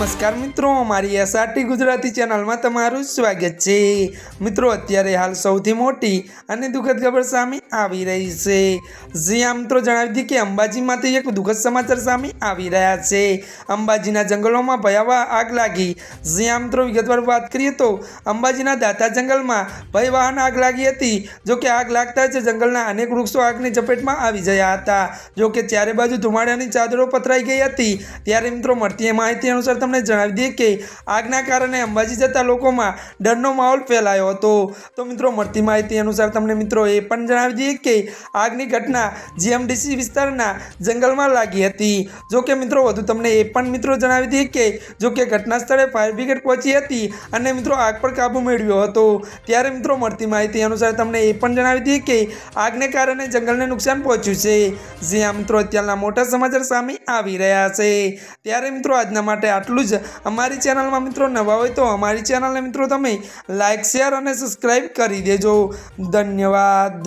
નમસ્કાર મિત્રો અમારી એસઆરટી ગુજરાતી ચેનલમાં તમારું સ્વાગત છે મિત્રો અત્યારે હાલ સૌથી મોટી અને દુઃખદ ખબર સામે આવી રહી છે જ્યાં મિત્રો જણાવી દઈએ કે અંબાજીમાંથી એક દુઃખદ સમાચાર સામે આવી રહ્યા છે અંબાજીના જંગલોમાં ભયાવહ આગ લાગી જ્યાં મિત્રો વિગતવાર વાત કરીએ તો અંબાજીના દાતા જંગલમાં ભયવાહન આગ લાગી હતી જોકે આગ લાગતા જ જંગલના અનેક વૃક્ષો આગની ઝપેટમાં આવી ગયા હતા જોકે ચારે બાજુ ધુમાડાની ચાદરો પથરાઈ ગઈ હતી ત્યારે મિત્રો મળતી માહિતી અનુસાર ਨੇ જણાવ દઈએ કે આગના કારણે અંબાજી જતા લોકોમાં ડરનો માહોલ ફેલાયો હતો તો તો મિત્રો મર્તી માહિતી અનુસાર તમને મિત્રો એ પણ જણાવી દઈએ કે આગની ઘટના જીએમડીસી વિસ્તારના જંગલમાં લાગી હતી જો કે મિત્રો વધુ તમને એ પણ મિત્રો જણાવી દઈએ કે જો કે ઘટનાસ્થળે ફાયર બ્રિગેડ પહોંચી હતી અને મિત્રો આગ પર કાબૂ મેળવ્યો હતો ત્યારે મિત્રો મર્તી માહિતી અનુસાર તમને એ પણ જણાવી દઈએ કે આગને કારણે જંગલને નુકસાન પહોંચ્યું છે જ્યાં મિત્રો ત્યાંના મોટા સમુદાયર સામે આવી રહ્યા છે ત્યારે મિત્રો આજના માટે આટલું એટલું જ અમારી ચેનલમાં મિત્રો નવા હોય તો અમારી ચેનલને મિત્રો તમે લાઇક શેર અને સબસ્ક્રાઈબ કરી દેજો ધન્યવાદ